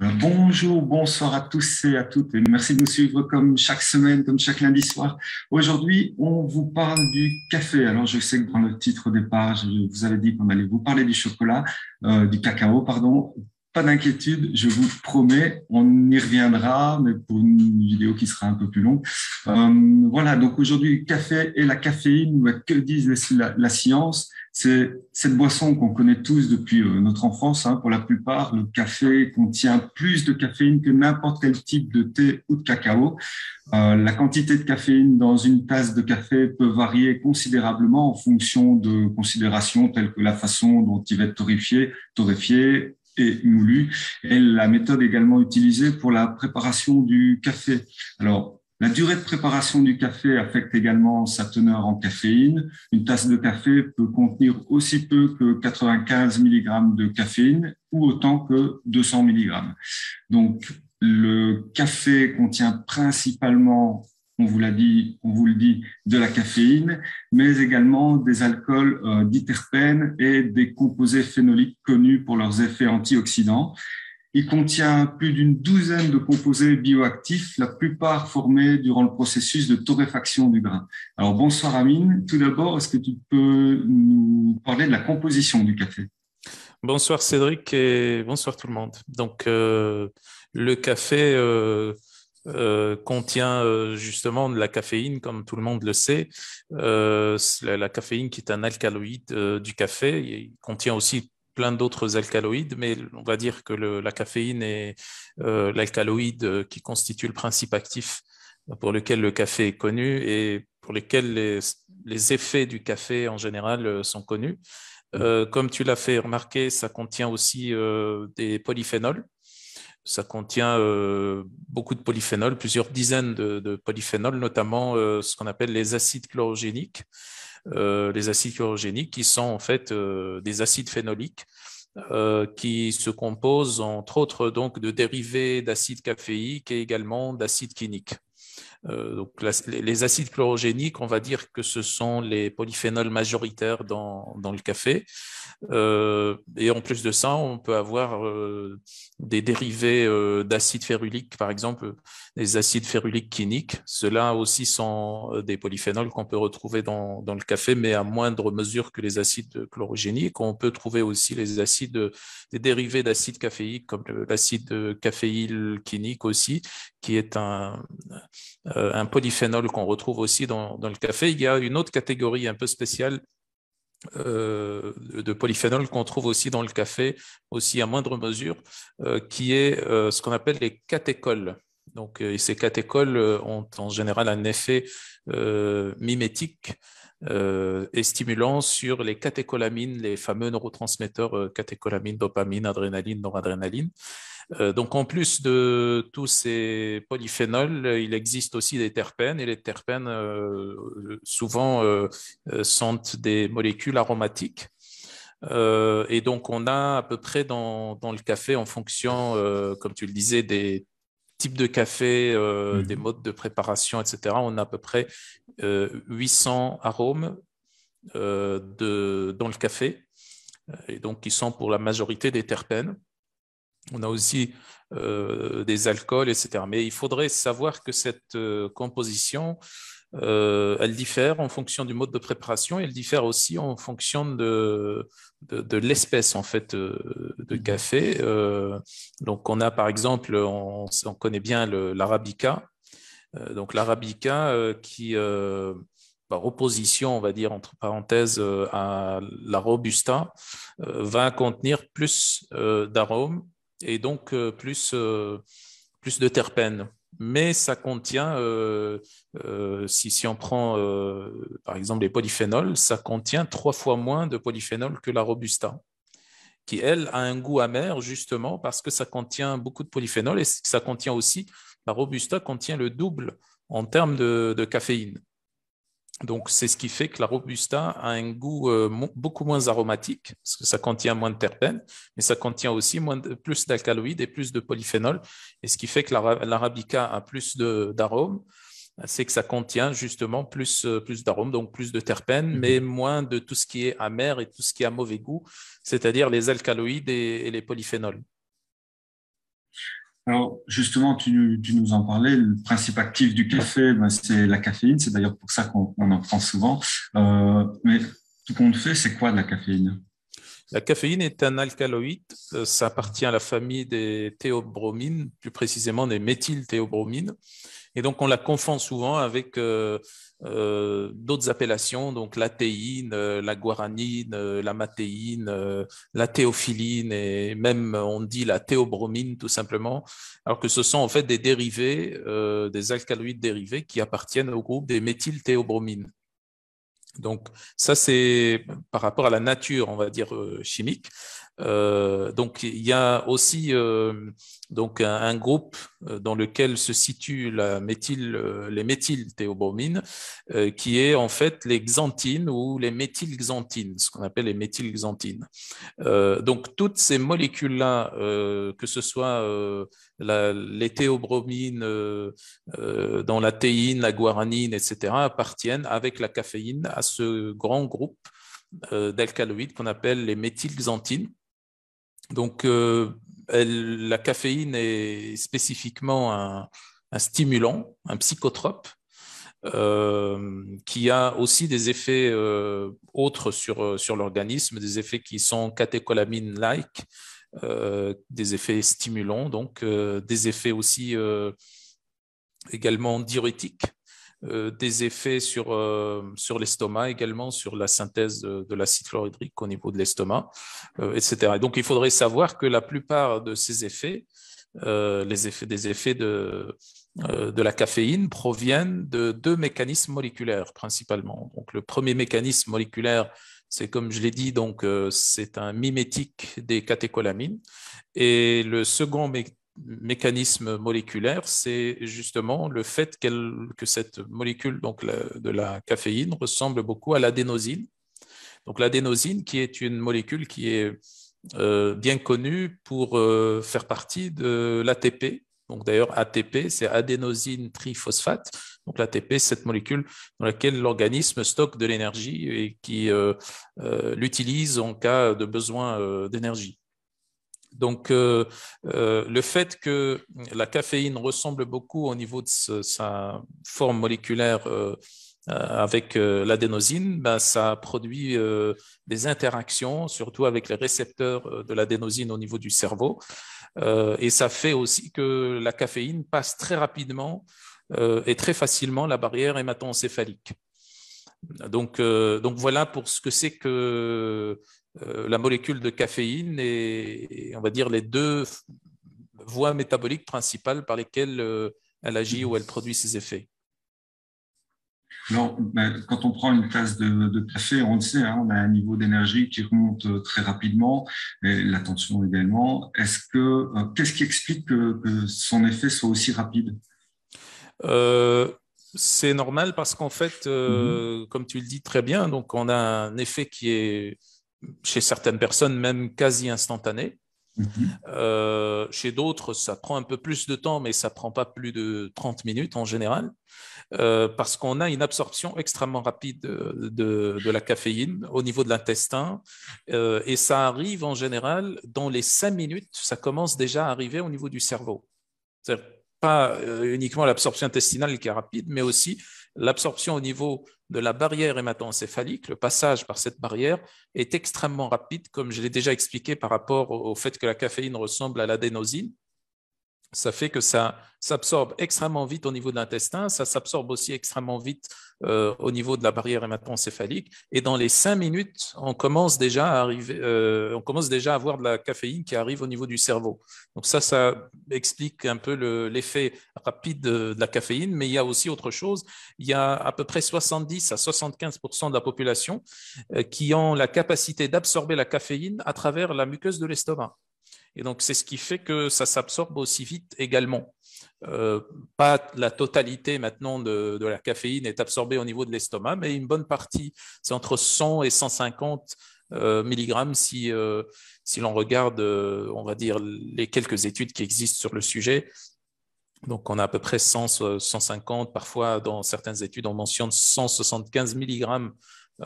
Bonjour, bonsoir à tous et à toutes et merci de nous suivre comme chaque semaine, comme chaque lundi soir. Aujourd'hui, on vous parle du café. Alors, je sais que dans le titre au départ, je vous avais dit qu'on allait vous parler du chocolat, euh, du cacao, pardon. Pas d'inquiétude, je vous promets, on y reviendra, mais pour une vidéo qui sera un peu plus longue. Euh, voilà, donc aujourd'hui, café et la caféine, que disent la science c'est cette boisson qu'on connaît tous depuis euh, notre enfance. Hein. pour la plupart, le café contient plus de caféine que n'importe quel type de thé ou de cacao. Euh, la quantité de caféine dans une tasse de café peut varier considérablement en fonction de considérations telles que la façon dont il va être torréfié, torréfié et moulu, et la méthode également utilisée pour la préparation du café. Alors, la durée de préparation du café affecte également sa teneur en caféine. Une tasse de café peut contenir aussi peu que 95 mg de caféine ou autant que 200 mg. Donc le café contient principalement on vous l'a dit, on vous le dit, de la caféine, mais également des alcools euh, diterpènes et des composés phénoliques connus pour leurs effets antioxydants. Il contient plus d'une douzaine de composés bioactifs, la plupart formés durant le processus de torréfaction du grain. Alors bonsoir Amine, tout d'abord, est-ce que tu peux nous parler de la composition du café Bonsoir Cédric et bonsoir tout le monde. Donc euh, le café euh, euh, contient justement de la caféine, comme tout le monde le sait. La, la, caféine qui est un alcaloïde du café, il contient aussi plein d'autres alcaloïdes, mais on va dire que la caféine est euh, l'alcaloïde euh, qui constitue le principe actif pour lequel le café est connu et pour lequel les, effets du café en général euh, sont connus. Mm. comme tu l'as fait remarquer, ça contient aussi des polyphénols. Ça contient beaucoup de polyphénols, plusieurs dizaines de polyphénols, notamment ce qu'on appelle les acides chlorogéniques. Euh, les acides chlorogéniques, qui sont en fait euh, des acides phénoliques euh, qui se composent entre autres donc de dérivés d'acide caféique et également d'acide quinique. Euh, donc les, acides chlorogéniques, on va dire que ce sont les polyphénols majoritaires dans, le café. Euh, et en plus de ça, on peut avoir euh, des dérivés d'acides féruliques, par exemple les acides féruliques quiniques. Ceux-là aussi sont des polyphénols qu'on peut retrouver dans, le café, mais à moindre mesure que les acides chlorogéniques. On peut trouver aussi les acides, des dérivés d'acides caféiques, comme l'acide caféyl quinique aussi, qui est un, euh, un polyphénol qu'on retrouve aussi dans, le café. Il y a une autre catégorie un peu spéciale euh, de polyphénol qu'on trouve aussi dans le café, aussi à moindre mesure, euh, qui est ce qu'on appelle les catécoles. Donc, ces catécoles ont en général un effet mimétique et euh, stimulant sur les catécholamines, les fameux neurotransmetteurs euh, catécholamines, dopamine, adrénaline, noradrénaline. Euh, donc en plus de tous ces polyphénols, il existe aussi des terpènes et les terpènes souvent sont des molécules aromatiques. et donc, on a à peu près dans, le café, en fonction, comme tu le disais, des types de café, mmh. des modes de préparation, etc., on a à peu près 800 euh, arômes euh, de, dans le café, euh, et donc qui sont pour la majorité des terpènes. On a aussi des alcools, etc. Mais il faudrait savoir que cette composition, elle diffère en fonction du mode de préparation et elle diffère aussi en fonction de, de, l'espèce en fait de café. donc on a par exemple, on, on connaît bien l'arabica, euh, donc l'arabica euh, qui euh, par opposition, on va dire, entre parenthèses, à la robusta, va contenir plus d'arômes et donc plus, plus de terpènes. Mais ça contient, si, on prend par exemple les polyphénols, ça contient trois fois moins de polyphénols que la robusta, qui elle a un goût amer justement parce que ça contient beaucoup de polyphénols et ça contient aussi la Robusta contient le double en termes de, caféine. Donc, c'est ce qui fait que la Robusta a un goût euh, beaucoup moins aromatique, parce que ça contient moins de terpènes, mais ça contient aussi moins plus d'alcaloïdes et plus de polyphénols. Et ce qui fait que l'arabica a plus d'arômes, c'est que ça contient justement plus, euh, plus d'arômes, donc plus de terpènes, mhm. mais moins de tout ce qui est amer et tout ce qui a mauvais goût, c'est-à-dire les alcaloïdes et les polyphénols. Alors justement, tu, nous en parlais, le principe actif du café, ben, c'est la caféine, c'est d'ailleurs pour ça qu'on en prend souvent. Euh, mais tout compte fait, c'est quoi de la caféine la caféine est un alcaloïde, euh, ça appartient à la famille des théobromines, plus précisément des méthylthéobromines. Et donc, on la confond souvent avec euh, euh, d'autres appellations, donc la euh, la guaranine, la matéine, la théophiline, et même on dit la théobromine tout simplement, alors que ce sont en fait des dérivés, des alcaloïdes dérivés qui appartiennent au groupe des méthylthéobromines. Donc ça, c'est par rapport à la nature, on va dire, chimique. Euh, donc il y a aussi euh, donc un, groupe euh, dans lequel se situe la méthyl, les méthylthéobromines, qui est en fait les xanthines ou les méthylxanthines, ce qu'on appelle les méthylxanthines. donc toutes ces molécules-là, que ce soit la, les théobromines dans la théine, la guaranine, etc., appartiennent avec la caféine à ce grand groupe d'alcaloïdes qu'on appelle les méthylxanthines donc, euh, la caféine est spécifiquement un, stimulant, un psychotrope, euh, qui a aussi des effets euh, autres sur, sur l'organisme, des effets qui sont catécholamine-like, des effets stimulants, donc des effets aussi également diurétiques. Euh, des effets sur, euh, sur l'estomac également, sur la synthèse euh, de, l'acide chlorhydrique au niveau de l'estomac, etc. donc, il faudrait savoir que la plupart de ces effets, les effets des effets de, de la caféine proviennent de deux mécanismes moléculaires principalement. Donc, le premier mécanisme moléculaire, c'est comme je l'ai dit, donc c'est un mimétique des catécholamines. Et le second mécanisme, mécanisme moléculaire, c'est justement le fait que cette molécule donc de la caféine ressemble beaucoup à l'adénosine. Donc l'adénosine, qui est une molécule qui est euh, bien connue pour euh, faire partie de l'ATP. Donc d'ailleurs ATP, c'est adénosine triphosphate. Donc l'ATP, c'est cette molécule dans laquelle l'organisme stocke de l'énergie et qui euh, l'utilise en cas de besoin d'énergie. Donc, euh, euh, le fait que la caféine ressemble beaucoup au niveau de sa forme moléculaire euh, avec l'adénosine, ben, ça produit des interactions, surtout avec les récepteurs de l'adénosine au niveau du cerveau. et ça fait aussi que la caféine passe très rapidement et très facilement la barrière hémato donc, voilà pour ce que c'est que euh, la molécule de caféine et, on va dire les deux voies métaboliques principales par lesquelles euh, elle agit ou elle produit ses effets. Ben, quand on prend une tasse de, café, on le sait, hein, on a un niveau d'énergie qui remonte euh, très rapidement, et l'attention également. Est-ce que qu'est-ce qui explique que, son effet soit aussi rapide C'est normal parce qu'en fait, mm-hmm. comme tu le dis très bien, donc on a un effet qui est chez certaines personnes même quasi instantané. Mhm. Euh, chez d'autres, ça prend un peu plus de temps, mais ça prend pas plus de 30 minutes en général, euh, parce qu'on a une absorption extrêmement rapide de, la caféine au niveau de l'intestin, euh, et ça arrive en général dans les 5 minutes, ça commence déjà à arriver au niveau du cerveau pas euh, uniquement l'absorption intestinale qui est rapide, mais aussi l'absorption au niveau de la barrière hémato le passage par cette barrière est extrêmement rapide, comme je l'ai déjà expliqué par rapport au fait que la caféine ressemble à l'adénosine ça fait que ça s'absorbe extrêmement vite au niveau de l'intestin, ça s'absorbe aussi extrêmement vite euh, au niveau de la barrière hématoencéphalique. Et dans les cinq minutes, on commence déjà à arriver, euh, on commence déjà à avoir de la caféine qui arrive au niveau du cerveau. Donc ça, ça explique un peu l'effet rapide de, la caféine. Mais il y a aussi autre chose. Il y a à peu près 70 à 75 de la population euh, qui ont la capacité d'absorber la caféine à travers la muqueuse de l'estomac. Et donc, c'est ce qui fait que ça s'absorbe aussi vite également. Euh, pas la totalité maintenant de, la caféine est absorbée au niveau de l'estomac, mais une bonne partie, c'est entre 100 et 150 euh, mg si, euh, si l'on regarde, on va dire, les quelques études qui existent sur le sujet. Donc, on a à peu près 100, 150, parfois dans certaines études, on mentionne 175 mg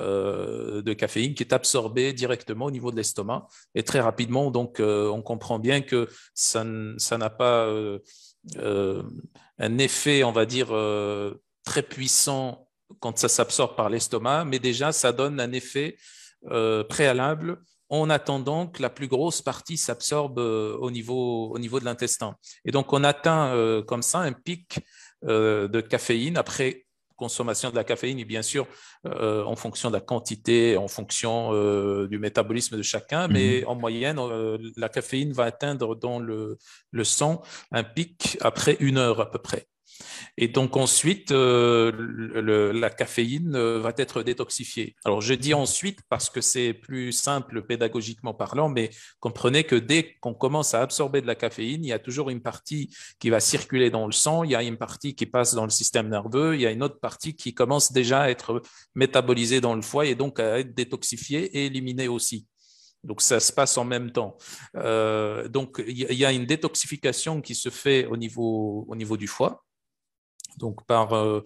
euh, de caféine qui est absorbée directement au niveau de l'estomac et très rapidement. Donc, euh, on comprend bien que ça n'a pas euh, un effet, on va dire, très puissant quand ça s'absorbe par l'estomac, mais déjà, ça donne un effet préalable en attendant que la plus grosse partie s'absorbe au niveau, au niveau de l'intestin. Et donc, on atteint comme ça un pic de caféine après consommation de la caféine et bien sûr euh, en fonction de la quantité, en fonction euh, du métabolisme de chacun, mais mhm. en moyenne, euh, la caféine va atteindre dans le sang un pic après une heure à peu près. Et donc ensuite, euh, la caféine euh, va être détoxifiée. Alors je dis ensuite parce que c'est plus simple pédagogiquement parlant, mais comprenez que dès qu'on commence à absorber de la caféine, il y a toujours une partie qui va circuler dans le sang, il y a une partie qui passe dans le système nerveux, il y a une autre partie qui commence déjà à être métabolisée dans le foie et donc à être détoxifiée et éliminée aussi. Donc ça se passe en même temps. Euh, donc il y a une détoxification qui se fait au niveau du foie donc par euh,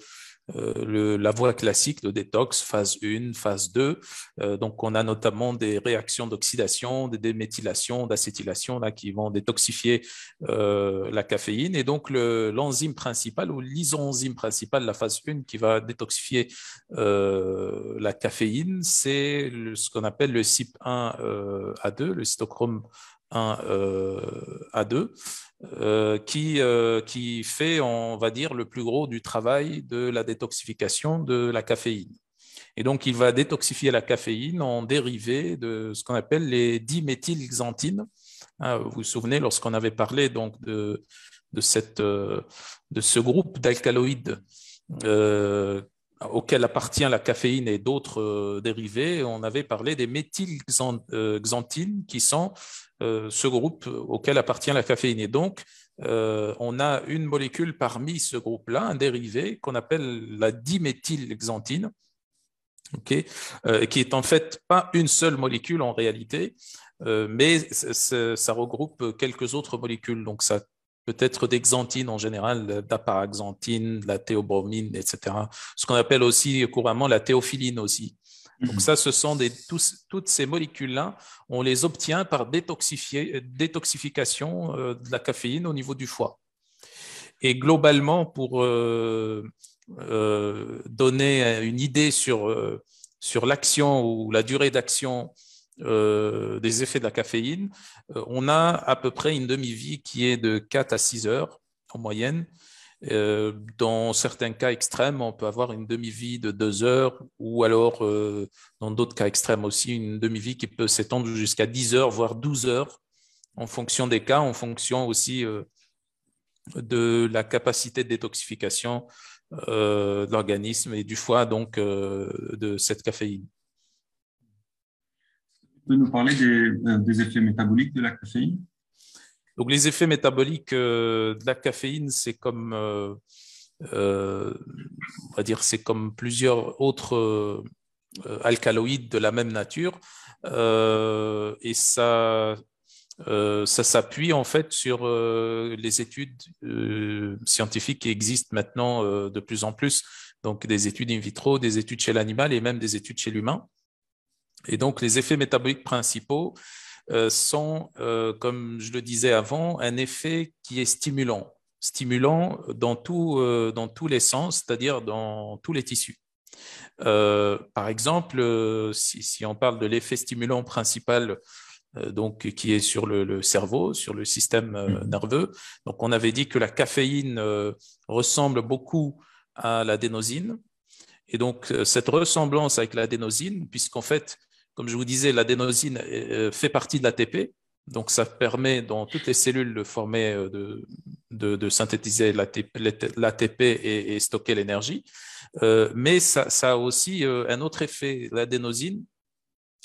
euh, la voie classique de détox, phase 1, phase 2. Euh, donc on a notamment des réactions d'oxydation, des déméthylation, d'acétylation qui vont détoxifier la caféine. Et donc l'enzyme principale ou l'isoenzyme principale de la phase 1 qui va détoxifier la caféine, c'est ce qu'on appelle le CYP1A2, le cytochrome 1A2. Euh, qui, euh, qui fait, on va dire, le plus gros du travail de la détoxification de la caféine. Et donc, il va détoxifier la caféine en dérivé de ce qu'on appelle les diméthylxanthines. Ah, vous vous souvenez, lorsqu'on avait parlé donc, de, de, cette, euh, de ce groupe d'alcaloïdes auquel appartient la caféine et d'autres euh, dérivés, on avait parlé des méthylxanthines, euh, qui sont euh, ce groupe auquel appartient la caféine. Et donc, on a une molécule parmi ce groupe-là, un dérivé qu'on appelle la diméthylxanthine, ok qui est en fait pas une seule molécule en réalité, mais ça regroupe quelques autres molécules. Donc, ça peut-être d'exantine en général, d'aparaxanthine, de la théobromine, etc. Ce qu'on appelle aussi couramment la théophiline aussi. Donc mhm. ça, ce sont toutes ces molécules-là, on les obtient par détoxification euh, de la caféine au niveau du foie. Et globalement, pour euh, euh, donner une idée sur, sur l'action ou la durée d'action euh, des effets de la caféine, euh, on a à peu près une demi-vie qui est de 4 à 6 heures en moyenne. Euh, dans certains cas extrêmes, on peut avoir une demi-vie de 2 heures ou alors, dans d'autres cas extrêmes aussi, une demi-vie qui peut s'étendre jusqu'à 10 heures, voire 12 heures, en fonction des cas, en fonction aussi de la capacité de détoxification de l'organisme et du foie, donc, de cette caféine peux nous parler euh, des, effets métaboliques de la caféine Donc, les effets métaboliques euh, de la caféine, c'est comme, euh, on va dire, c'est comme plusieurs autres alcaloïdes de la même nature, et ça, ça s'appuie en fait sur les études scientifiques qui existent maintenant de plus en plus, donc des études in vitro, des études chez l'animal et même des études chez l'humain. Et donc, les effets métaboliques principaux euh, sont, euh, comme je le disais avant, un effet qui est stimulant, stimulant dans, euh, dans tous les sens, c'est-à-dire dans tous les tissus. par exemple, si, on parle de l'effet stimulant principal donc qui est sur le, cerveau, sur le système mmh. nerveux. Donc on avait dit que la caféine ressemble beaucoup à l'adénosine. Et donc cette ressemblance avec l'adénosine, puisqu'en fait comme je vous disais, l'adénosine euh, fait partie de l'ATP, donc ça permet dans toutes les cellules de former, euh, de, synthétiser l'ATP et, stocker l'énergie. Euh, mais ça, a aussi un autre effet. L'adénosine,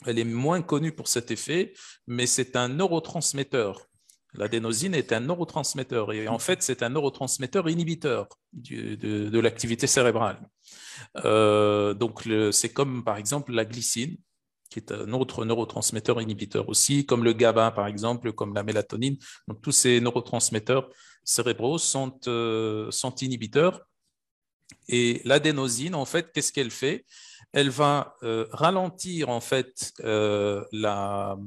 elle est moins connue pour cet effet, mais c'est un neurotransmetteur. L'adénosine est un neurotransmetteur et en fait c'est un neurotransmetteur inhibiteur de, l'activité cérébrale. donc c'est comme par exemple la glycine qui est un autre neurotransmetteur inhibiteur aussi, comme le GABA par exemple, comme la mélatonine. Donc tous ces neurotransmetteurs cérébraux sont, euh, sont inhibiteurs. Et l'adénosine, en fait, qu'est-ce qu'elle fait Elle va euh, ralentir en fait euh, la,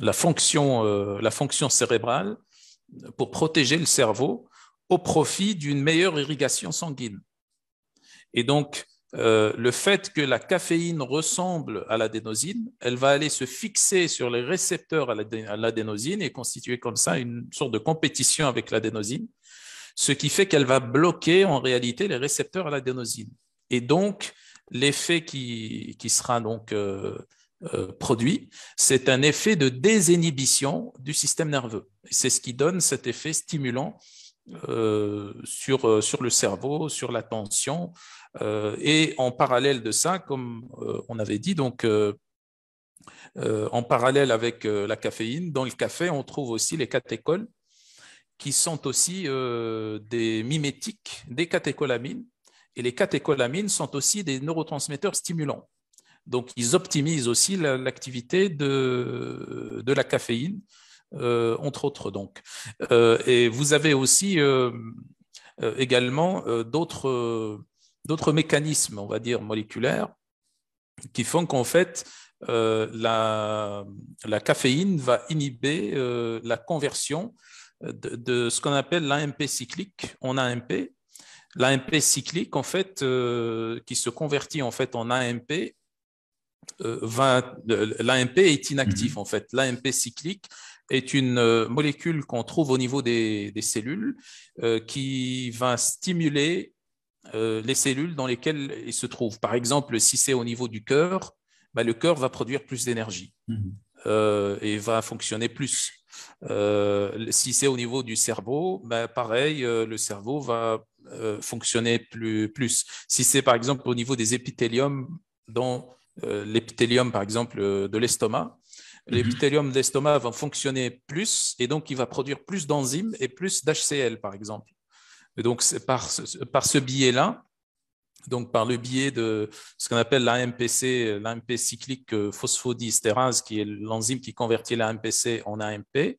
la, fonction, la fonction cérébrale pour protéger le cerveau au profit d'une meilleure irrigation sanguine. Et donc, euh, le fait que la caféine ressemble à l'adénosine, elle va aller se fixer sur les récepteurs à l'adénosine et constituer comme ça une sorte de compétition avec l'adénosine, ce qui fait qu'elle va bloquer en réalité les récepteurs à l'adénosine. Et donc, l'effet qui, sera donc euh, euh, produit, c'est un effet de désinhibition du système nerveux. C'est ce qui donne cet effet stimulant sur, sur le cerveau, sur l'attention, euh, et en parallèle de ça, comme euh, on avait dit, donc euh, en parallèle avec la caféine, dans le café, on trouve aussi les catécoles qui sont aussi des mimétiques des catécholamines. Et les catécholamines sont aussi des neurotransmetteurs stimulants. Donc, ils optimisent aussi l'activité de, de, la caféine, entre autres. Donc. et vous avez aussi également d'autres d'autres mécanismes, on va dire, moléculaires, qui font qu'en fait, euh, la, caféine va inhiber euh, la conversion de, ce qu'on appelle l'AMP cyclique en AMP. L'AMP cyclique, en fait, euh, qui se convertit en fait en AMP, l'AMP est inactif, mhm. en fait. L'AMP cyclique est une molécule qu'on trouve au niveau des cellules qui va stimuler euh, les cellules dans lesquelles il se trouve. Par exemple, si c'est au niveau du cœur, bah, le cœur va produire plus d'énergie mhm. euh, et va fonctionner plus. Euh, si c'est au niveau du cerveau, bah, pareil, le cerveau va fonctionner plus, plus. Si c'est par exemple au niveau des épithéliums, dans l'épithélium par exemple de l'estomac, mhm. l'épithélium de l'estomac va fonctionner plus et donc il va produire plus d'enzymes et plus d'HCl, par exemple donc, c'est par ce, biais-là, donc par le biais de ce qu'on appelle l'AMPC, l'AMP cyclique euh, phosphodiesterase, qui est l'enzyme qui convertit l'AMPC en AMP,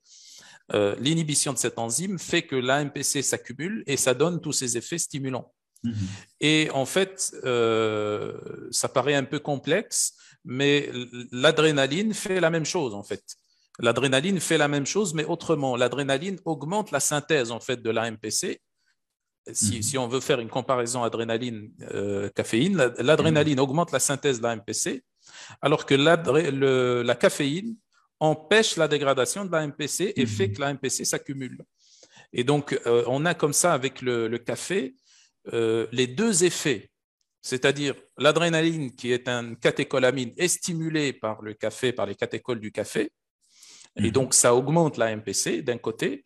euh, l'inhibition de cette enzyme fait que l'AMPC s'accumule et ça donne tous ces effets stimulants. Mm-hmm. Et en fait, euh, ça paraît un peu complexe, mais l'adrénaline fait la même chose en fait. L'adrénaline fait la même chose, mais autrement. L'adrénaline augmente la synthèse en fait de l'AMPC Mhm. si, on veut faire une comparaison adrénaline-caféine, euh, l'adrénaline mhm. augmente la synthèse de la MPC, alors que la caféine empêche la dégradation de la MPC et mhm. fait que la MPC s'accumule. Et donc, euh, on a comme ça avec le, café euh, les deux effets, c'est-à-dire l'adrénaline qui est un catécholamine est stimulée par le café, par les catécholes du café, et donc ça augmente la MPC d'un côté,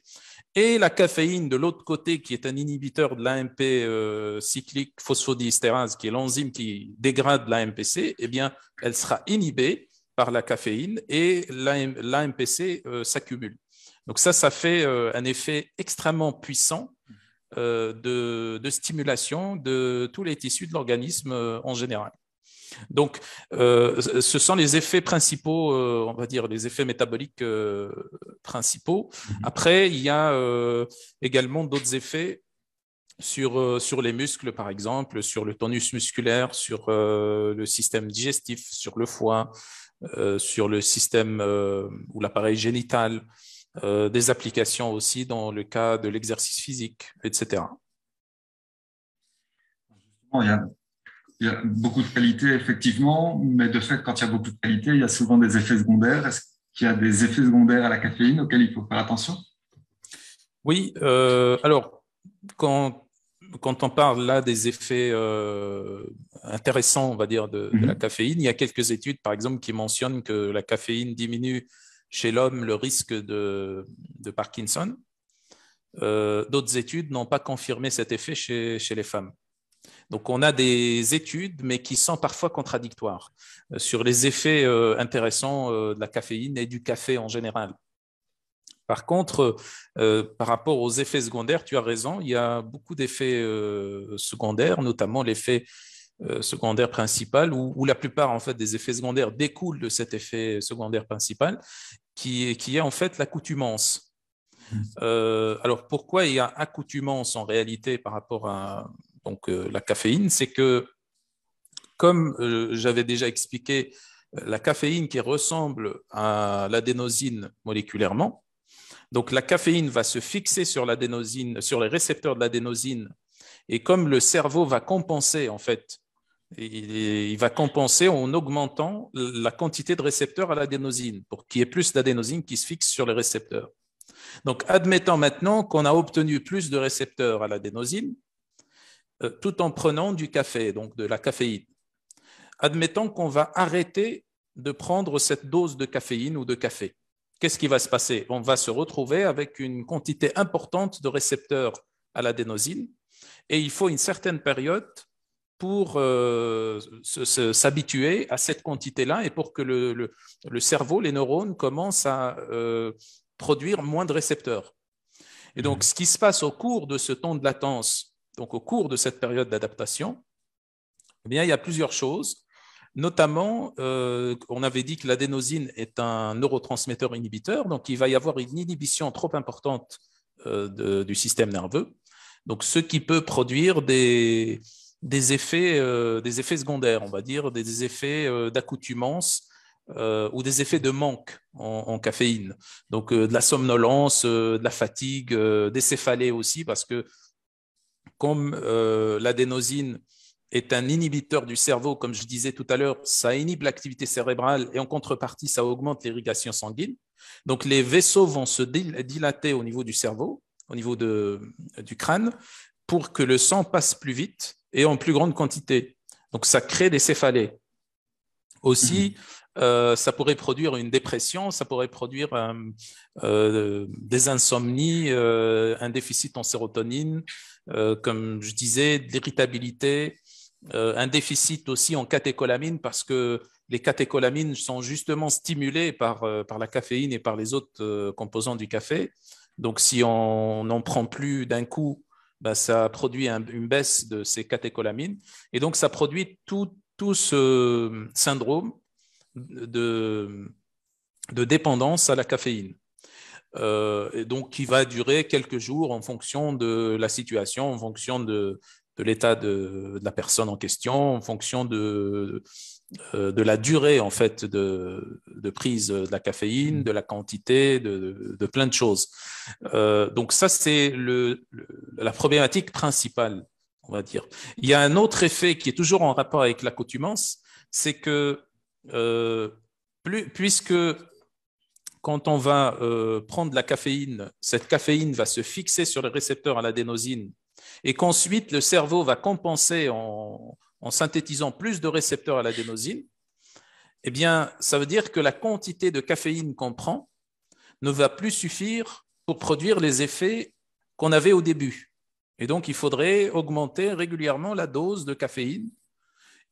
et la caféine de l'autre côté, qui est un inhibiteur de l'AMP euh, cyclique phosphodiesterase, qui est l'enzyme qui dégrade l'AMPC, eh bien, elle sera inhibée par la caféine et l'AMPC euh, s'accumule. Donc ça, ça fait euh, un effet extrêmement puissant de, stimulation de tous les tissus de l'organisme en général. Donc, euh, ce sont les effets principaux, euh, on va dire, les effets métaboliques euh, principaux. Mhm. Après, il y a également d'autres effets sur, les muscles, par exemple, sur le tonus musculaire, sur le système digestif, sur le foie, sur le système ou l'appareil génital, des applications aussi dans le cas de l'exercice physique, etc. Il y a beaucoup de qualité, effectivement, mais de fait, quand il y a beaucoup de qualité, il y a souvent des effets secondaires. Est-ce qu'il y a des effets secondaires à la caféine auxquels il faut faire attention Oui, euh, alors, quand, on parle là des effets euh, intéressants, on va dire, de, la mhm. caféine, il y a quelques études, par exemple, qui mentionnent que la caféine diminue chez l'homme le risque de, Parkinson. Euh, d'autres études n'ont pas confirmé cet effet chez les femmes. Donc on a des études, mais qui sont parfois contradictoires, euh, sur les effets euh, intéressants euh, de la caféine et du café en général. Par contre, par rapport aux effets secondaires, tu as raison, il y a beaucoup d'effets secondaires, notamment l'effet secondaire principal, où, la plupart en fait, des effets secondaires découlent de cet effet secondaire principal, qui, qui est en fait l'accoutumance. Hmm. alors pourquoi il y a accoutumance en réalité par rapport à, donc euh, la caféine, c'est que, comme euh, j'avais déjà expliqué, euh, la caféine qui ressemble à l'adénosine moléculairement, donc la caféine va se fixer sur l'adénosine, sur les récepteurs de l'adénosine, et comme le cerveau va compenser en fait, il, il va compenser en augmentant la quantité de récepteurs à l'adénosine pour qu'il y ait plus d'adénosine qui se fixe sur les récepteurs. Donc, admettons maintenant qu'on a obtenu plus de récepteurs à l'adénosine, euh, tout en prenant du café, donc de la caféine. Admettons qu'on va arrêter de prendre cette dose de caféine ou de café. Qu'est-ce qui va se passer On va se retrouver avec une quantité importante de récepteurs à l'adénosine et il faut une certaine période pour euh, s'habituer à cette quantité-là et pour que le, cerveau, les neurones commencent à euh, produire moins de récepteurs. Et donc, mmh. ce qui se passe au cours de ce temps de latence donc au cours de cette période d'adaptation, eh bien, il y a plusieurs choses. Notamment, euh, on avait dit que l'adénosine est un neurotransmetteur inhibiteur, donc il va y avoir une inhibition trop importante euh, du système nerveux, donc ce qui peut produire des, effets, euh, des effets secondaires, on va dire, des effets d'accoutumance ou des effets de manque en, en caféine, donc de la somnolence, de la fatigue, des céphalées aussi, parce que comme euh, l'adénosine est un inhibiteur du cerveau, comme je disais tout à l'heure, ça inhibe l'activité cérébrale et en contrepartie, ça augmente l'irrigation sanguine. Donc les vaisseaux vont se dilater au niveau du cerveau, au niveau de, du crâne, pour que le sang passe plus vite et en plus grande quantité. Donc ça crée des céphalées. Aussi, mhm. Euh, ça pourrait produire une dépression, ça pourrait produire euh, euh, des insomnies, un déficit en sérotonine, comme je disais, d'irritabilité, un déficit aussi en catécholamine parce que les catécholamines sont justement stimulées par, par la caféine et par les autres composants du café. Donc, si on n'en prend plus d'un coup, bah, ça produit une baisse de ces catécholamines. Et donc, ça produit tout, tout ce syndrome de, dépendance à la caféine. Euh, et donc qui va durer quelques jours en fonction de la situation, en fonction de, l'état de, la personne en question, en fonction de, euh, de la durée en fait de, prise de la caféine, de la quantité, de, plein de choses. Euh, donc ça c'est le, la problématique principale, on va dire. Il y a un autre effet qui est toujours en rapport avec coutumance c'est que euh, plus, puisque quand on va euh, prendre la caféine, cette caféine va se fixer sur les récepteurs à l'adénosine et qu'ensuite le cerveau va compenser en, en synthétisant plus de récepteurs à l'adénosine, eh bien, ça veut dire que la quantité de caféine qu'on prend ne va plus suffire pour produire les effets qu'on avait au début. Et donc, il faudrait augmenter régulièrement la dose de caféine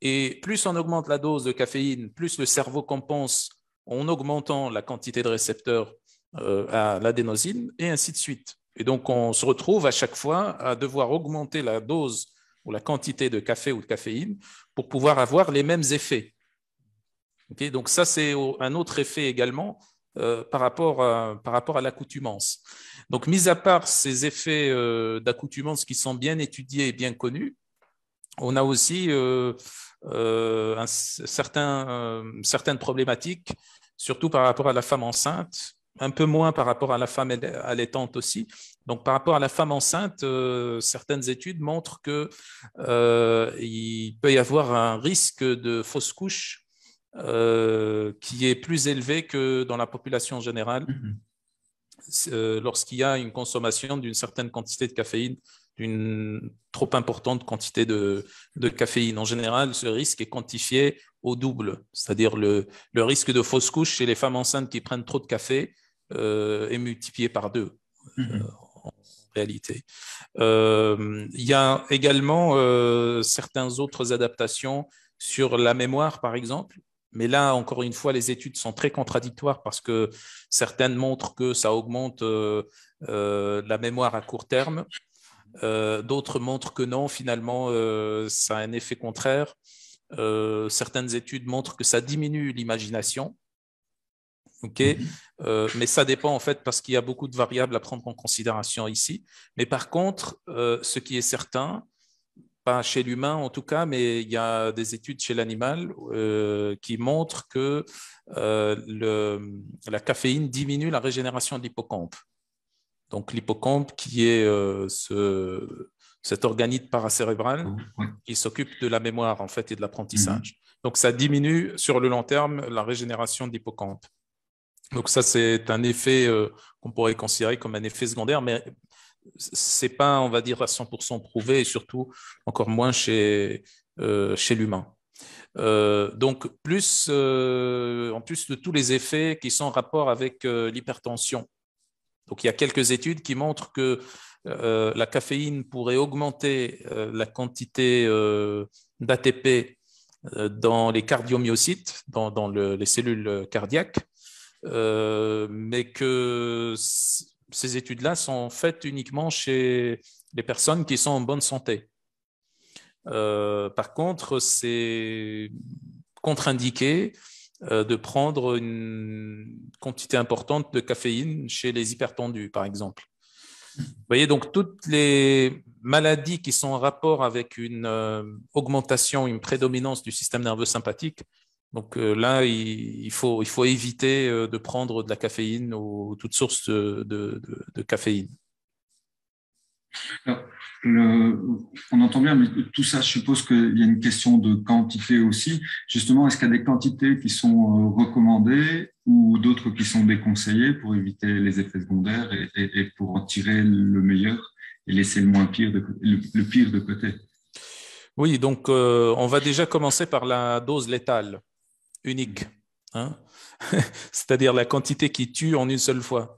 et plus on augmente la dose de caféine, plus le cerveau compense en augmentant la quantité de récepteurs euh, à l'adénosine, et ainsi de suite. Et donc, on se retrouve à chaque fois à devoir augmenter la dose ou la quantité de café ou de caféine pour pouvoir avoir les mêmes effets. donc, ça, c'est un autre effet également euh, par, rapport à, à l'accoutumance. Donc, mis à part ces effets euh, d'accoutumance qui sont bien étudiés et bien connus, on a aussi euh, euh, euh, certaines problématiques, surtout par rapport à la femme enceinte, un peu moins par rapport à la femme allaitante aussi. Donc, par rapport à la femme enceinte, certaines études montrent qu'il peut y avoir un risque de fausse couche qui est plus élevé que dans la population générale mm-hmm. lorsqu'il y a une consommation d'une certaine quantité de caféine d'une trop importante quantité de, caféine. En général, ce risque est quantifié au double, c'est-à-dire le, le, risque de fausse couche chez les femmes enceintes qui prennent trop de café euh, est multiplié par deux euh, mhm. en réalité. Euh, il y a également certaines autres adaptations sur la mémoire, par exemple. Mais là, encore une fois, les études sont très contradictoires parce que certaines montrent que ça augmente la mémoire à court terme, euh, d'autres montrent que non, finalement, euh, ça a un effet contraire. Euh, certaines études montrent que ça diminue l'imagination. Mhm. mais ça dépend en fait parce qu'il y a beaucoup de variables à prendre en considération ici. Mais par contre, ce qui est certain, pas chez l'humain en tout cas, mais il y a des études chez l'animal qui montrent que la caféine diminue la régénération de l'hippocampe donc l'hippocampe qui est euh, ce, cet organite paracérébral oh, qui s'occupe de la mémoire en fait et de l'apprentissage. Mhm. Donc ça diminue sur le long terme la régénération l'hippocampe. Donc ça c'est un effet euh, qu'on pourrait considérer comme un effet secondaire, mais c'est pas on va dire à 100% prouvé et surtout encore moins chez euh, chez l'humain. donc plus en plus de tous les effets qui sont en rapport avec l'hypertension donc il y a quelques études qui montrent que euh, la caféine pourrait augmenter euh, la quantité euh, d'ATP dans les cardiomyocytes, dans, les cellules cardiaques, mais que ces études-là sont faites uniquement chez les personnes qui sont en bonne santé. par contre, c'est contre-indiqué euh, de prendre une quantité importante de caféine chez les hypertendus, par exemple. Vous voyez, donc toutes les maladies qui sont en rapport avec une euh, augmentation, une prédominance du système nerveux sympathique, donc euh, là, il, faut, éviter de prendre de la caféine ou toute source de, caféine on entend bien, mais tout ça, je suppose qu'il y a une question de quantité aussi. Justement, est-ce qu'il y a des quantités qui sont euh, recommandées ou d'autres qui sont déconseillées pour éviter les effets secondaires et, pour en tirer le meilleur et laisser le moins pire de, pire de côté Oui, donc euh, on va déjà commencer par la dose létale unique, hein. c'est-à-dire la quantité qui tue en une seule fois.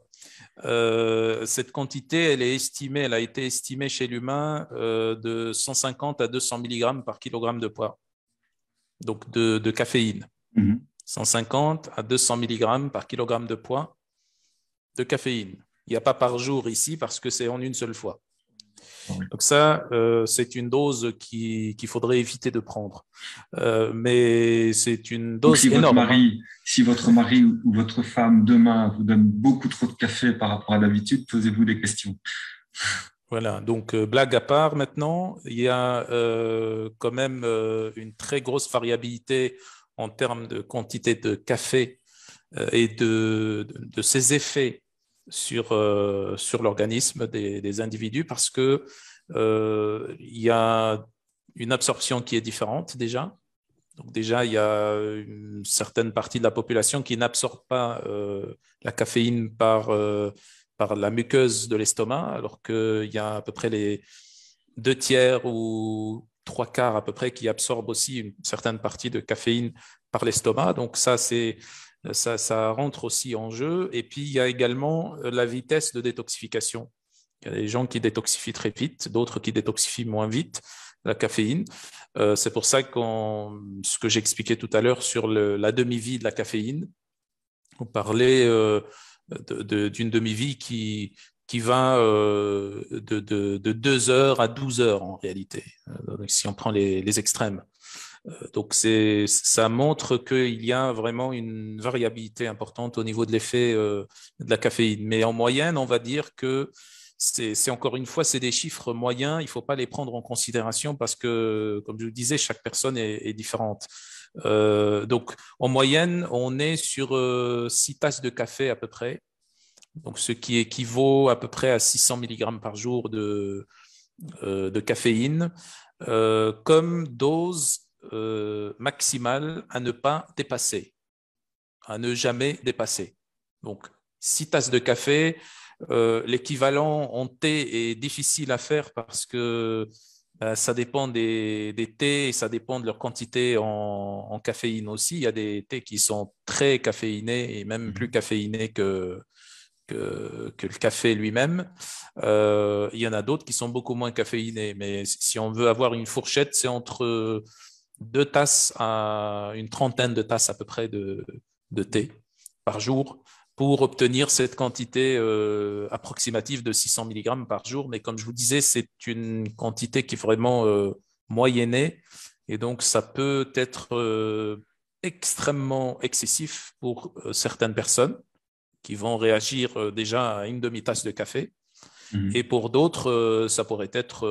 Euh, cette quantité, elle est estimée, elle a été estimée chez l'humain euh, de 150 à 200 mg par kilogramme de poids, donc de, caféine. 150 mhm. à 200 mg par kilogramme de poids de caféine. Il n'y a pas par jour ici parce que c'est en une seule fois. Ah donc ça, euh, c'est une dose qu'il faudrait éviter de prendre. Euh, mais c'est une dose si énorme. Votre mari, si votre mari ou votre femme demain vous donne beaucoup trop de café par rapport à d'habitude, posez-vous des questions. Voilà, donc euh, blague à part maintenant, il y a quand même une très grosse variabilité en termes de quantité de café et de, de ses effets sur, euh, sur l'organisme des, des, individus parce que euh, il y a une absorption qui est différente déjà. Donc déjà, il y a une certaine partie de la population qui n'absorbe pas euh, la caféine par, par la muqueuse de l'estomac, alors qu'il y a à peu près les deux tiers ou trois quarts à peu près qui absorbent aussi une certaine partie de caféine par l'estomac. Donc ça, c'est ça, rentre aussi en jeu. Et puis, il y a également euh, la vitesse de détoxification. Il y a des gens qui détoxifient très vite, d'autres qui détoxifient moins vite la caféine. Euh, c'est pour ça que ce que j'expliquais tout à l'heure sur la demi-vie de la caféine, on parlait euh, d'une demi-vie qui, qui va de, 2 heures à 12 heures en réalité, si on prend les extrêmes. Euh, donc ça montre qu'il y a vraiment une variabilité importante au niveau de l'effet euh, de la caféine. Mais en moyenne, on va dire que c'est, encore une fois, c'est des chiffres moyens, il ne faut pas les prendre en considération parce que, comme je vous disais, chaque personne est, différente. Euh, donc, en moyenne, on est sur six 6 tasses de café à peu près, donc ce qui équivaut à peu près à 600 mg par jour de, de caféine, comme dose euh, maximale à ne pas dépasser, à ne jamais dépasser. Donc, six tasses de café, euh, l'équivalent en thé est difficile à faire parce que euh, ça dépend des, des, thés et ça dépend de leur quantité en, caféine aussi. Il y a des thés qui sont très caféinés et même mhm. plus caféinés que, que, que le café lui-même. il y en a d'autres qui sont beaucoup moins caféinés. Mais si on veut avoir une fourchette, c'est entre deux tasses à une trentaine de tasses à peu près de, thé par jour pour obtenir cette quantité euh, approximative de 600 mg par jour. Mais comme je vous disais, c'est une quantité qui est vraiment euh, moyennée et donc ça peut être euh, extrêmement excessif pour certaines personnes qui vont réagir déjà à une demi-tasse de café. Mmh. Et pour d'autres, ça pourrait être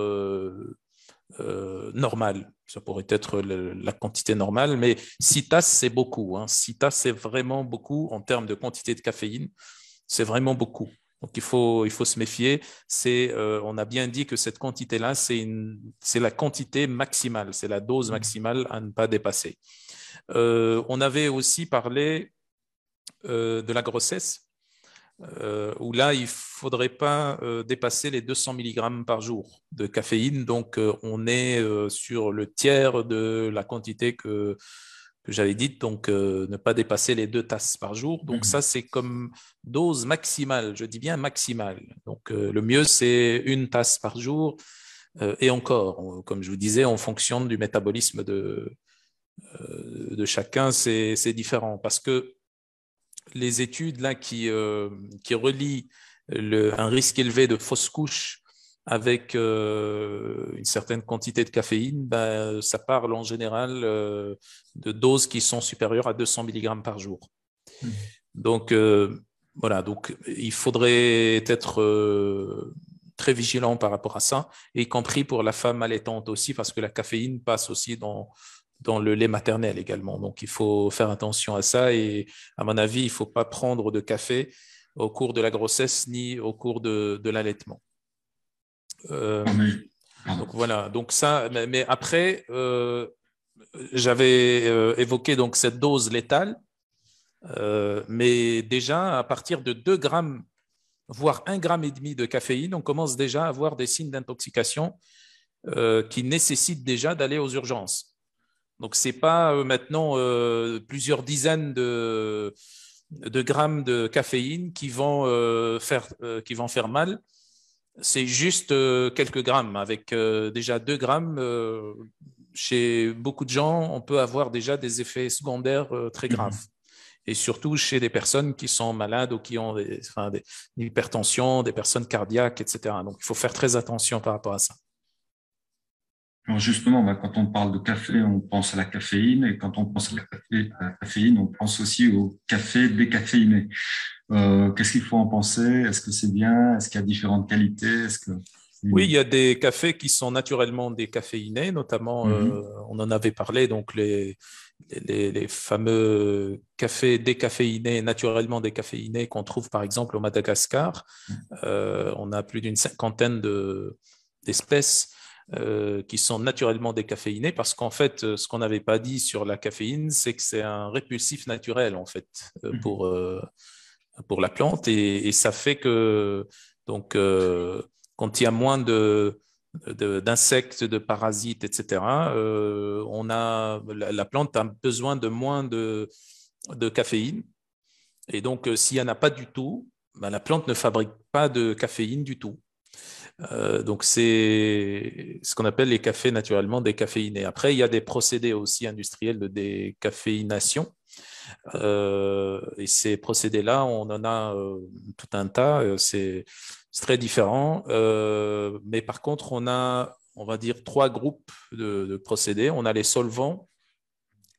normal ça pourrait être la quantité normale, mais 6 c'est beaucoup. Hein. c'est vraiment beaucoup en termes de quantité de caféine. C'est vraiment beaucoup. Donc il faut, il faut se méfier. Euh, on a bien dit que cette quantité-là, c'est, c'est la quantité maximale, c'est la dose mmh. maximale à ne pas dépasser. Euh, on avait aussi parlé euh, de la grossesse. Euh, où là, il ne faudrait pas euh, dépasser les 200 mg par jour de caféine. Donc, euh, on est sur le tiers de la quantité que, que j'avais dite, donc ne pas dépasser les deux tasses par jour. Donc, mhm. ça, c'est comme dose maximale, je dis bien maximale. Donc, le mieux, c'est une tasse par jour. et encore, comme je vous disais, en fonction du métabolisme de, de chacun, c'est différent. Parce que les études là, qui, euh, qui relient euh, un risque élevé de fausse couche avec euh, une certaine quantité de caféine, ben, ça parle en général de doses qui sont supérieures à 200 mg par jour. Hmm. Donc, voilà, donc il faudrait être très vigilant par rapport à ça, y compris pour la femme allaitante aussi, parce que la caféine passe aussi dans, dans le lait maternel également. Donc, il faut faire attention à ça. Et à mon avis, il ne faut pas prendre de café au cours de la grossesse ni au cours de, l'allaitement. Euh, ah, ah. donc voilà. Donc ça, mais, après, euh, j'avais euh, évoqué donc cette dose létale, mais déjà à partir de 2 grammes, voire 1 gramme et demi de caféine, on commence déjà à avoir des signes d'intoxication qui nécessitent déjà d'aller aux urgences. Donc, ce n'est pas euh, maintenant euh, plusieurs dizaines de, grammes de caféine qui vont, euh, faire, qui vont faire mal. C'est juste quelques grammes. Avec déjà 2 grammes, chez beaucoup de gens, on peut avoir déjà des effets secondaires très mhm. graves. Et surtout chez des personnes qui sont malades ou qui ont enfin, des, une hypertension, des personnes cardiaques, etc. Donc, il faut faire très attention par rapport à ça justement, bah, quand on parle de café, on pense à la caféine, et quand on pense à la, caféine, on pense aussi au café décaféiné. Euh, qu'est-ce qu'il faut en penser Est-ce que c'est bien Est-ce qu'il y a différentes qualités oui, il y a des cafés qui sont naturellement décaféinés, notamment, mm-hmm. euh, on en avait parlé, donc les, fameux cafés décaféinés, naturellement décaféinés qu'on trouve par exemple au Madagascar. Mm-hmm. Euh, on a plus d'une cinquantaine d'espèces. Euh, qui sont naturellement décaféinés parce qu'en fait, euh, ce qu'on n'avait pas dit sur la caféine, c'est que c'est un répulsif naturel en fait euh, mhm. pour, pour la plante et, ça fait que donc quand il y a moins de d'insectes, de, parasites, etc. on a la, plante a besoin de moins de, de caféine et donc s'il n'y en a pas du tout, ben, la plante ne fabrique pas de caféine du tout. Euh, donc, c'est ce qu'on appelle les cafés naturellement décaféinés. Après, il y a des procédés aussi industriels de décaféination. Euh, et ces procédés-là, on en a euh, tout un tas. C'est très différent. mais par contre, on a, on va dire, trois groupes de, procédés. On a les solvants,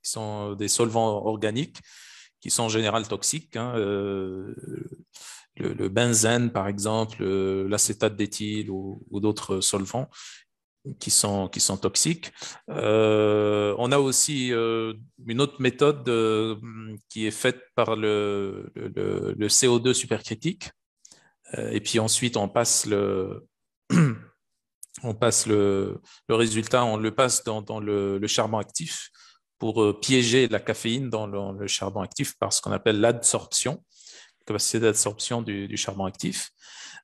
qui sont des solvants organiques, qui sont en général toxiques. Hein, le, benzène, par exemple, l'acétate d'éthyle ou, d'autres solvants qui sont, toxiques. Euh, on a aussi euh, une autre méthode euh, qui est faite par le, CO2 supercritique. et puis ensuite, on passe le, on passe le, résultat, on le passe dans, dans le, charbon actif pour piéger la caféine dans le, charbon actif par ce qu'on appelle l'adsorption capacité d'absorption du, du, charbon actif.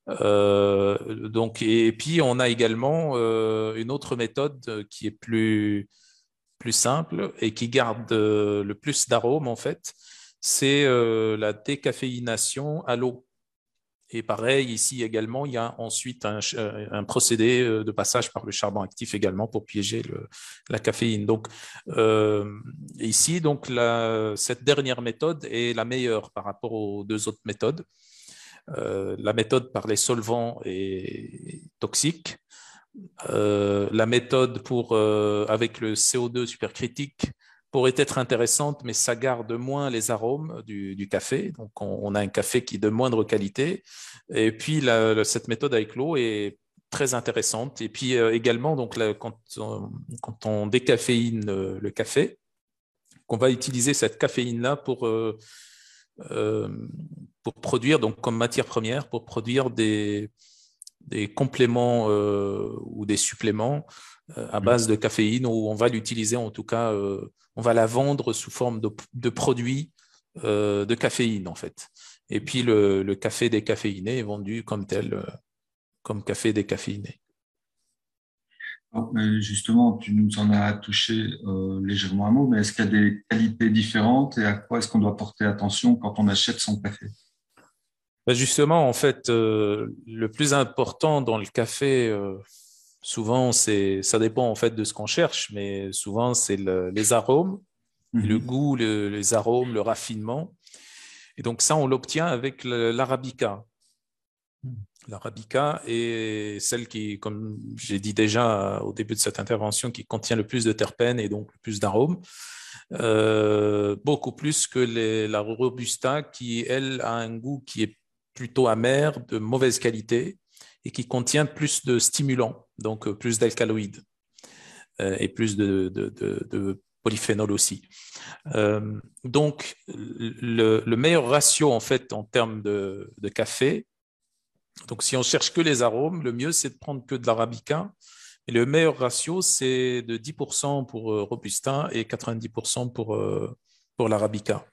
Euh, donc, et, puis, on a également euh, une autre méthode euh, qui est plus, plus simple et qui garde le plus d'arôme, en fait, c'est la décaféination à l'eau. Et pareil, ici également, il y a ensuite un, euh, procédé euh, de passage par le charbon actif également pour piéger la caféine. Donc, euh, ici, donc, cette dernière méthode est la meilleure par rapport aux deux autres méthodes. la méthode par les solvants est toxique. la méthode pour, avec le CO2 supercritique pourrait être intéressante, mais ça garde moins les arômes du, café. Donc, on, a un café qui est de moindre qualité. Et puis, cette méthode avec l'eau est très intéressante. Et puis euh, également, donc, quand, on, quand, on, décaféine euh, le café, qu'on va utiliser cette caféine-là pour, euh, pour produire, donc comme matière première, pour produire des, des compléments ou des suppléments à mmh. base de caféine, ou on va l'utiliser en tout cas on va la vendre sous forme de, produits euh, de caféine, en fait. Et puis le, le, café décaféiné est vendu comme tel, euh, comme café décaféiné. Euh, justement, tu nous en as touché légèrement un mot, mais est-ce qu'il y a des qualités différentes et à quoi est-ce qu'on doit porter attention quand on achète son café bah, Justement, en fait, le plus important dans le café souvent, c'est, ça dépend en fait de ce qu'on cherche, mais souvent, c'est les arômes, mhm. le goût, les arômes, le raffinement. Et donc, ça, on l'obtient avec l'arabica. Mhm. L'arabica est celle qui, comme j'ai dit déjà euh, au début de cette intervention, qui contient le plus de terpènes et donc le plus d'arômes, euh, beaucoup plus que la robusta qui, elle, a un goût qui est plutôt amer, de mauvaise qualité, et qui contient plus de stimulants, donc euh, plus d'alcaloïdes euh, et plus de, de, polyphénol aussi. Euh, donc, le, meilleur ratio, en fait, en termes de, café, donc si on cherche que les arômes, le mieux, c'est de prendre que de l'arabica. Et le meilleur ratio, c'est de 10% pour Robustin et 90% pour, pour l'arabica.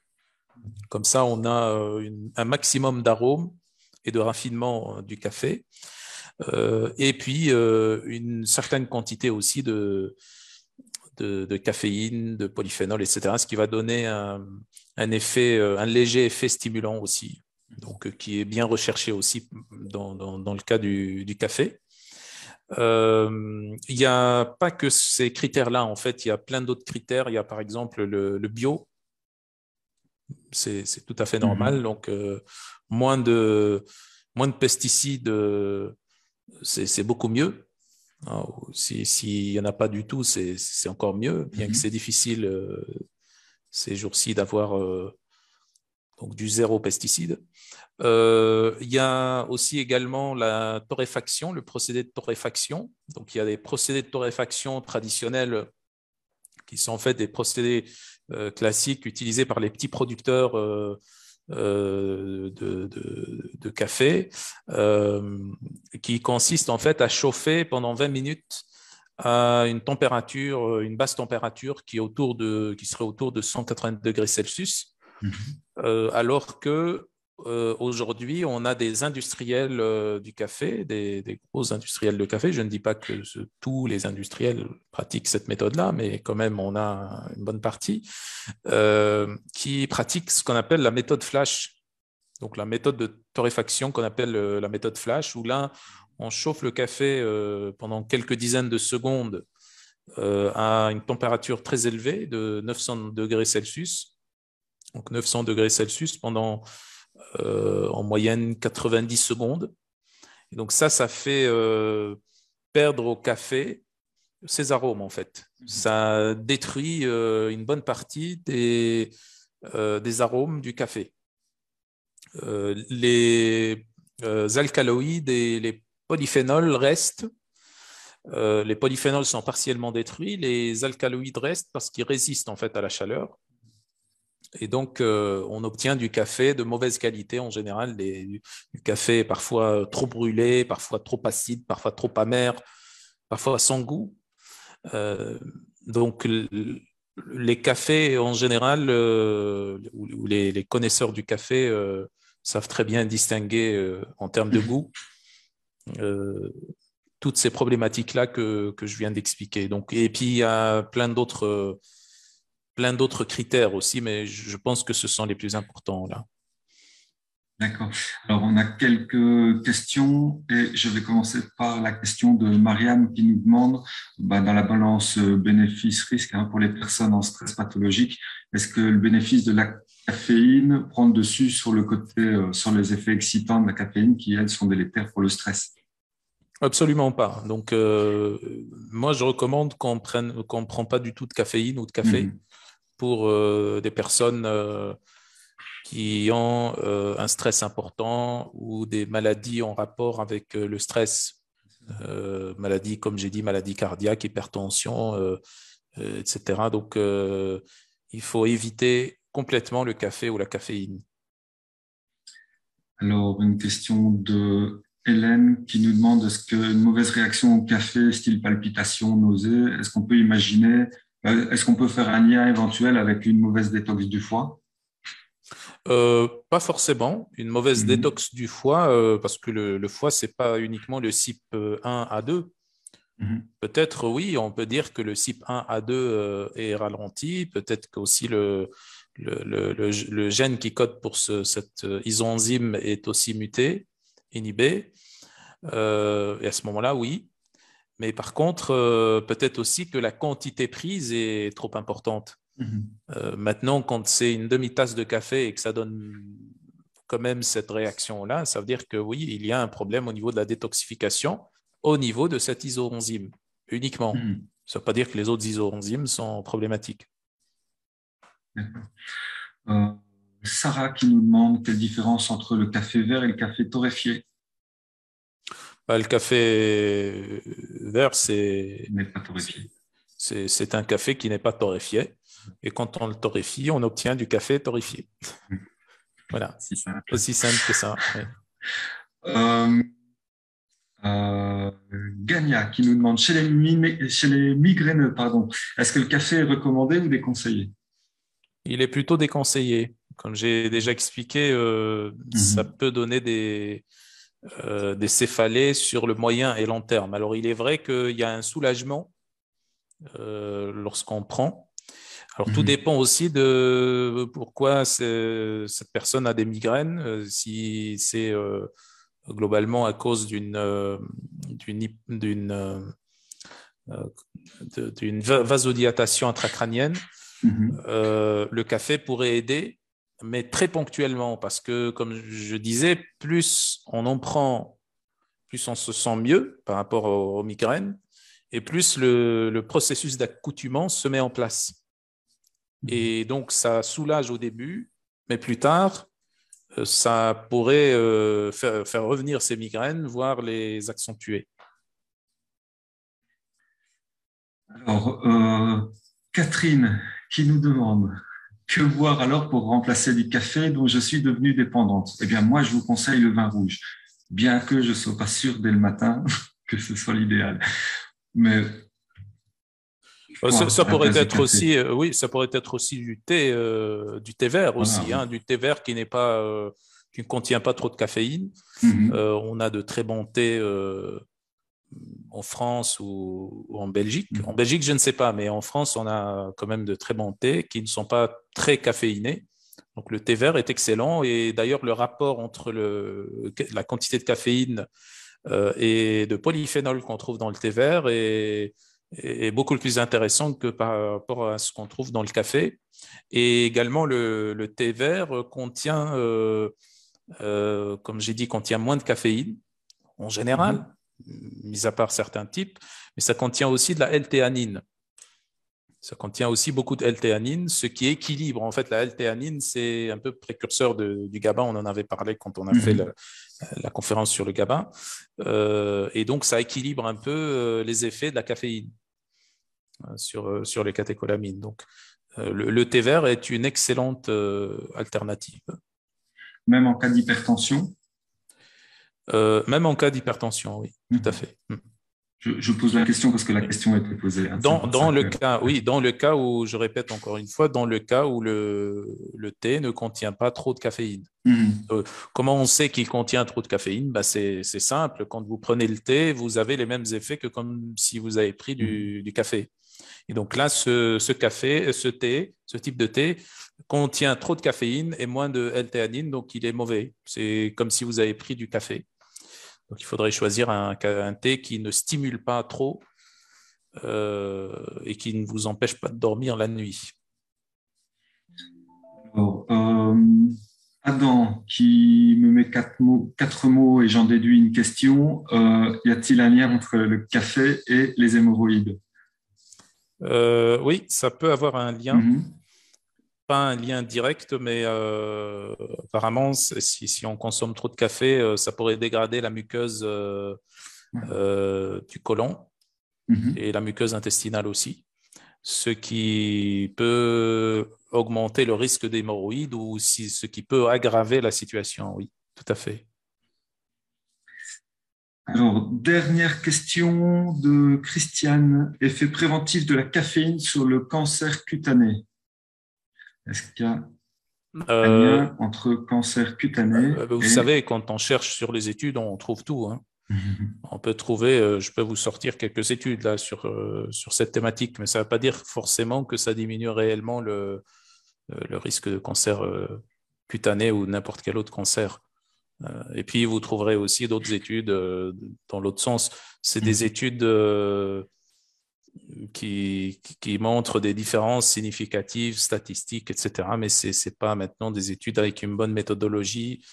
Comme ça, on a un maximum d'arômes et de raffinement du café. Euh, et puis euh, une certaine quantité aussi de, de, caféine, de polyphénol, etc., ce qui va donner un, un, effet, euh, un léger effet stimulant aussi, donc qui est bien recherché aussi dans, dans, le cas du, du café. Il n'y a pas que ces critères-là, en fait, il y a plein d'autres critères. Il y a par exemple le, bio, c'est tout à fait normal, mhm. donc moins, de, moins de pesticides c'est beaucoup mieux. S'il si n'y en a pas du tout, c'est encore mieux, bien que mhm. c'est difficile euh, ces jours-ci d'avoir euh, du zéro pesticide. Euh, il y a aussi également la torréfaction, le procédé de torréfaction. Donc il y a des procédés de torréfaction traditionnels qui sont en fait des procédés classiques utilisés par les petits producteurs euh, de, de, café euh, qui consiste en fait à chauffer pendant 20 minutes à une température, euh, une basse température qui, est autour de, qui serait autour de 180 degrés Celsius, mhm. alors que euh, aujourd'hui, on a des industriels euh, du café, des, des, gros industriels de café. Je ne dis pas que tous les industriels pratiquent cette méthode-là, mais quand même, on a une bonne partie euh, qui pratiquent ce qu'on appelle la méthode flash. Donc, la méthode de torréfaction qu'on appelle la méthode flash, où là, on chauffe le café pendant quelques dizaines de secondes à une température très élevée de 900 degrés Celsius. Donc, 900 degrés Celsius pendant euh, en moyenne 90 secondes. donc ça, ça fait euh, perdre au café ses arômes en fait. Mhm. Ça détruit euh, une bonne partie des, arômes du café. les alcaloïdes et les polyphénols restent. les polyphénols sont partiellement détruits, les alcaloïdes restent parce qu'ils résistent en fait à la chaleur. Et donc, euh, on obtient du café de mauvaise qualité en général, du, café parfois euh, trop brûlé, parfois trop acide, parfois trop amer, parfois sans goût. Euh, donc, les cafés en général, ou les, les, connaisseurs du café savent très bien distinguer en termes de goût toutes ces problématiques-là que, que, je viens d'expliquer. Donc, et puis, il y a plein d'autres plein d'autres critères aussi, mais je pense que ce sont les plus importants là. D'accord. Alors, on a quelques questions et je vais commencer par la question de Marianne qui nous demande, bah, dans la balance euh, bénéfice-risque hein, pour les personnes en stress pathologique, est-ce que le bénéfice de la caféine prend dessus sur le côté, euh, sur les effets excitants de la caféine qui, elles, sont délétères pour le stress Absolument pas. Donc, euh, moi, je recommande qu'on prenne, qu'on prend pas du tout de caféine ou de café mhm. pour euh, des personnes euh, qui ont un stress important ou des maladies en rapport avec le stress. maladies, comme j'ai dit, maladies cardiaques, hypertension, etc. Donc, il faut éviter complètement le café ou la caféine. Alors, une question de Hélène qui nous demande est-ce qu'une mauvaise réaction au café, style palpitation, nausée, est-ce qu'on peut imaginer, euh, est-ce qu'on peut faire un lien éventuel avec une mauvaise détox du foie euh, pas forcément. Une mauvaise mhm. détox du foie, euh, parce que le, foie, ce n'est pas uniquement le CYP1A2. Mhm. Peut-être, oui, on peut dire que le CYP1A2 est ralenti. Peut-être qu'aussi le, le, gène qui code pour ce, cette isoenzyme est aussi muté inhibé. Euh, et à ce moment-là, oui. Mais par contre, euh, peut-être aussi que la quantité prise est trop importante. Mhm. Euh, maintenant, quand c'est une demi-tasse de café et que ça donne quand même cette réaction-là, ça veut dire que oui, il y a un problème au niveau de la détoxification, au niveau de cette isoenzyme uniquement. Mhm. Ça ne veut pas dire que les autres isoenzymes sont problématiques. D'accord. Sarah qui nous demande quelle différence entre le café vert et le café torréfié. Bah, le café vert, c'est c'est un café qui n'est pas torréfié. Et quand on le torréfie, on obtient du café torréfié. voilà. Aussi simple que ça. Euh, euh, Gania qui nous demande chez les, chez les migraineux, pardon, est-ce que le café est recommandé ou déconseillé Il est plutôt déconseillé comme j'ai déjà expliqué, euh, ça mhm. peut donner des, euh, des céphalées sur le moyen et long terme. Alors, il est vrai qu'il y a un soulagement euh, lorsqu'on prend. Alors, tout mhm. dépend aussi de pourquoi cette personne a des migraines, si c'est globalement à cause d'une d'une d'une vasodilatation intracrânienne. Mhm. le café pourrait aider, mais très ponctuellement, parce que, comme je disais, plus on en prend, plus on se sent mieux par rapport aux, migraines, et plus le, processus d'accoutumance se met en place. Mhm. Et donc, ça soulage au début, mais plus tard, euh, ça pourrait euh, faire, revenir ces migraines, voire les accentuer. Alors, euh, Catherine, qui nous demande que boire alors pour remplacer du café dont je suis devenue dépendante Eh bien, moi, je vous conseille le vin rouge, bien que je ne sois pas sûr dès le matin que ce soit l'idéal. Mais euh, ça, pourrait être aussi, euh, oui, ça pourrait être aussi du thé, euh, du thé vert aussi, hein, du thé vert qui n'est pas, qui ne contient pas trop de caféine. Mm-hmm. on a de très bons thés en France ou, en Belgique. Mhm. En Belgique, je ne sais pas, mais en France, on a quand même de très bons thés qui ne sont pas très caféinés. Donc le thé vert est excellent et d'ailleurs le rapport entre la quantité de caféine euh, et de polyphénol qu'on trouve dans le thé vert est, beaucoup plus intéressant que par rapport à ce qu'on trouve dans le café. Et également le, thé vert contient, euh, euh, comme j'ai dit, contient moins de caféine en général. Mhm mis à part certains types, mais ça contient aussi de la L-théanine. Ça contient aussi beaucoup de L-théanine, ce qui équilibre. En fait, la L-théanine, c'est un peu précurseur du GABA. On en avait parlé quand on a fait mhm. la, conférence sur le GABA. Euh, et donc, ça équilibre un peu euh, les effets de la caféine hein, euh, sur, les catécholamines. Donc, le, thé vert est une excellente alternative. Même en cas d'hypertension euh, même en cas d'hypertension, oui, tout à mhm. fait. Mhm. Je, pose la question parce que la question a été posée. Hein, dans, le cas, oui, dans le cas où, je répète encore une fois, dans le cas où le, thé ne contient pas trop de caféine. Mhm. Euh, comment on sait qu'il contient trop de caféine bah, C'est simple, quand vous prenez le thé, vous avez les mêmes effets que comme si vous avez pris du, café. Et donc là, ce, ce, café, ce thé, ce type de thé contient trop de caféine et moins de L-théanine, donc il est mauvais. C'est comme si vous avez pris du café. Donc il faudrait choisir un, thé qui ne stimule pas trop euh, et qui ne vous empêche pas de dormir la nuit. Euh, Adam, qui me met quatre mots, et j'en déduis une question. Euh, y a-t-il un lien entre le café et les hémorroïdes Oui, ça peut avoir un lien. Mhm pas un lien direct, mais euh, apparemment, si, on consomme trop de café, euh, ça pourrait dégrader la muqueuse euh, mmh. du côlon mmh. et la muqueuse intestinale aussi, ce qui peut augmenter le risque d'hémorroïdes ou ce qui peut aggraver la situation. Oui, tout à fait. Alors, dernière question de Christiane. Effet préventif de la caféine sur le cancer cutané. Est-ce qu'il y a euh, lien entre cancer cutané euh, bah, Vous savez, quand on cherche sur les études, on trouve tout. Hein. On peut trouver, euh, je peux vous sortir quelques études là sur, sur cette thématique, mais ça ne veut pas dire forcément que ça diminue réellement le, le risque de cancer cutané ou n'importe quel autre cancer. Et puis, vous trouverez aussi d'autres études dans l'autre sens. C'est des mm. études qui, qui montrent des différences significatives, statistiques, etc. Mais ce n'est pas maintenant des études avec une bonne méthodologie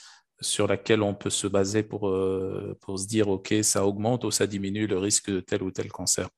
sur laquelle on peut se baser pour, euh, pour se dire, OK, ça augmente ou ça diminue le risque de tel ou tel cancer.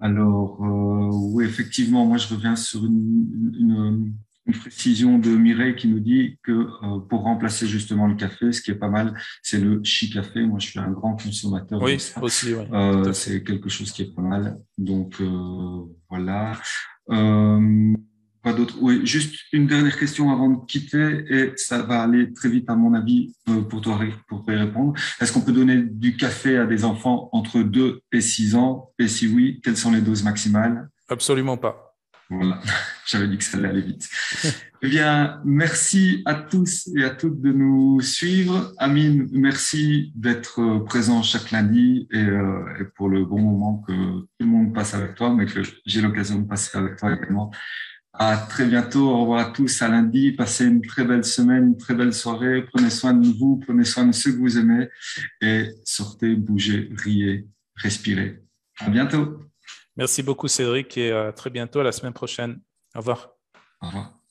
Alors, euh, oui, effectivement, moi je reviens sur une, une précision de Mireille qui nous dit que euh, pour remplacer justement le café, ce qui est pas mal, c'est le chi café. Moi, je suis un grand consommateur. Oui, aussi. Ouais, euh, c'est quelque chose qui est pas mal. Donc euh, voilà. pas d'autres. Oui, juste une dernière question avant de quitter et ça va aller très vite à mon avis pour toi pour y répondre. Est-ce qu'on peut donner du café à des enfants entre 2 et 6 ans Et si oui, quelles sont les doses maximales Absolument pas. Voilà, j'avais dit que ça allait vite. eh bien, merci à tous et à toutes de nous suivre. Amine, merci d'être présent chaque lundi et, euh, et, pour le bon moment que tout le monde passe avec toi, mais que j'ai l'occasion de passer avec toi également. À très bientôt. Au revoir à tous. À lundi. Passez une très belle semaine, une très belle soirée. Prenez soin de vous, prenez soin de ceux que vous aimez et sortez, bougez, riez, respirez. À bientôt. Merci beaucoup, Cédric, et euh, à très bientôt, à la semaine prochaine. Au revoir. Au revoir.